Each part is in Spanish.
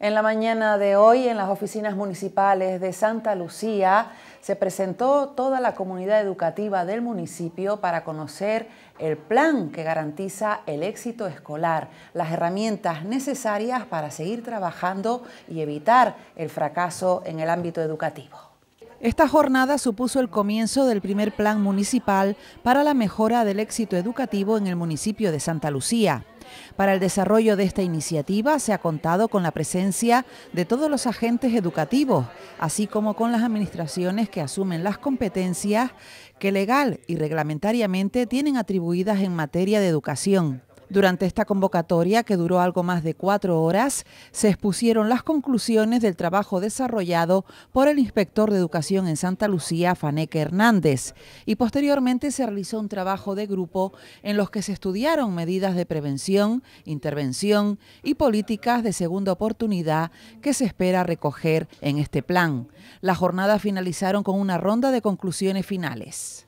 En la mañana de hoy, en las oficinas municipales de Santa Lucía, se presentó toda la comunidad educativa del municipio para conocer el plan que garantiza el éxito escolar, las herramientas necesarias para seguir trabajando y evitar el fracaso en el ámbito educativo. Esta jornada supuso el comienzo del primer plan municipal para la mejora del éxito educativo en el municipio de Santa Lucía. Para el desarrollo de esta iniciativa se ha contado con la presencia de todos los agentes educativos, así como con las administraciones que asumen las competencias que legal y reglamentariamente tienen atribuidas en materia de educación. Durante esta convocatoria, que duró algo más de cuatro horas, se expusieron las conclusiones del trabajo desarrollado por el inspector de educación en Santa Lucía, Faneque Hernández, y posteriormente se realizó un trabajo de grupo en los que se estudiaron medidas de prevención, intervención y políticas de segunda oportunidad que se espera recoger en este plan. La jornada finalizaron con una ronda de conclusiones finales.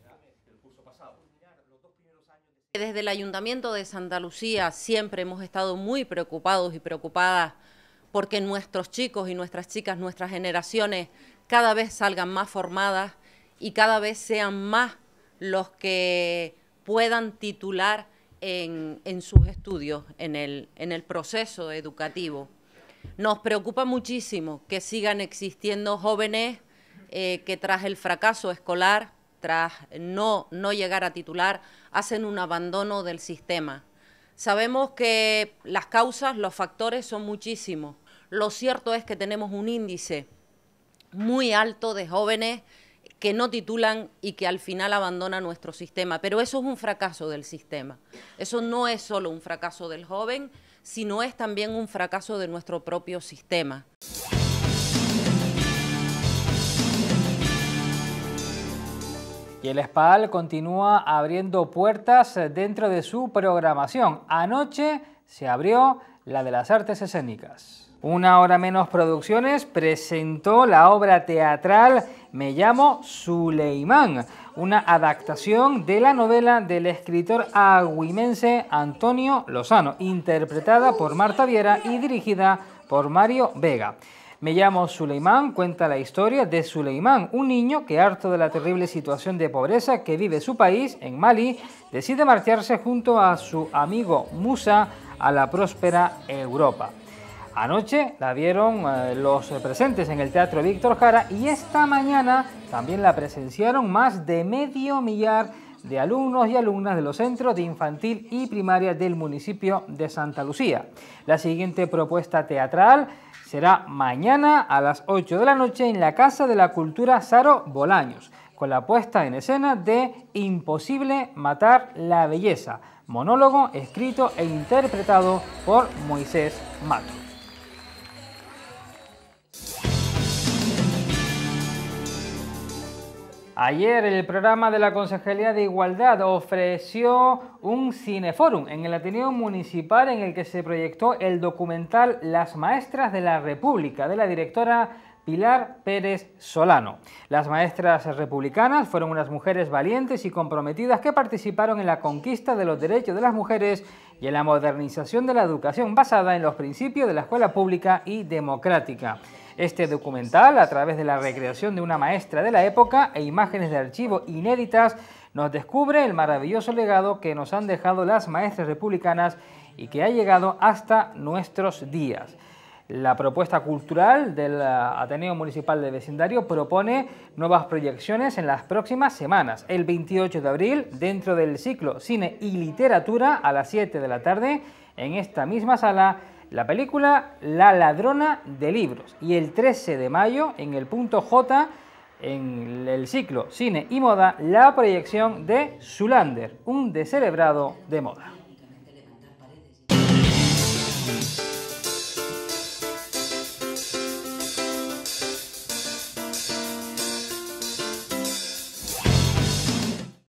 Desde el Ayuntamiento de Santa Lucía siempre hemos estado muy preocupados y preocupadas porque nuestros chicos y nuestras chicas, nuestras generaciones, cada vez salgan más formadas y cada vez sean más los que puedan titular en, sus estudios, en el, proceso educativo. Nos preocupa muchísimo que sigan existiendo jóvenes eh, que tras el fracaso escolar tras no, no llegar a titular, hacen un abandono del sistema. Sabemos que las causas, los factores son muchísimos. Lo cierto es que tenemos un índice muy alto de jóvenes que no titulan y que al final abandonan nuestro sistema. Pero eso es un fracaso del sistema. Eso no es solo un fracaso del joven, sino es también un fracaso de nuestro propio sistema. Y el SPAL continúa abriendo puertas eh, dentro de su programación. Anoche se abrió la de las artes escénicas. Una hora menos producciones presentó la obra teatral Me llamo Suleimán, una adaptación de la novela del escritor aguimense Antonio Lozano, interpretada por Marta Viera y dirigida por Mario Vega. Me llamo Suleimán, cuenta la historia de Suleimán, un niño que harto de la terrible situación de pobreza que vive su país, en Mali, decide marcharse junto a su amigo Musa a la próspera Europa. Anoche la vieron eh, los presentes en el Teatro Víctor Jara y esta mañana también la presenciaron más de medio millar de alumnos y alumnas de los centros de infantil y primaria del municipio de Santa Lucía. La siguiente propuesta teatral será mañana a las 8 de la noche en la Casa de la Cultura Saro Bolaños, con la puesta en escena de Imposible matar la belleza, monólogo escrito e interpretado por Moisés Mato. Ayer el programa de la Consejería de Igualdad ofreció un cineforum en el Ateneo Municipal en el que se proyectó el documental Las Maestras de la República de la directora Pilar Pérez Solano. Las maestras republicanas fueron unas mujeres valientes y comprometidas que participaron en la conquista de los derechos de las mujeres y en la modernización de la educación basada en los principios de la escuela pública y democrática. Este documental, a través de la recreación de una maestra de la época e imágenes de archivo inéditas, nos descubre el maravilloso legado que nos han dejado las maestras republicanas y que ha llegado hasta nuestros días. La propuesta cultural del Ateneo Municipal de Vecindario propone nuevas proyecciones en las próximas semanas. El 28 de abril, dentro del ciclo Cine y Literatura, a las 7 de la tarde, en esta misma sala, la película La ladrona de libros y el 13 de mayo en el punto J en el ciclo Cine y Moda la proyección de Zulander, un descerebrado de moda.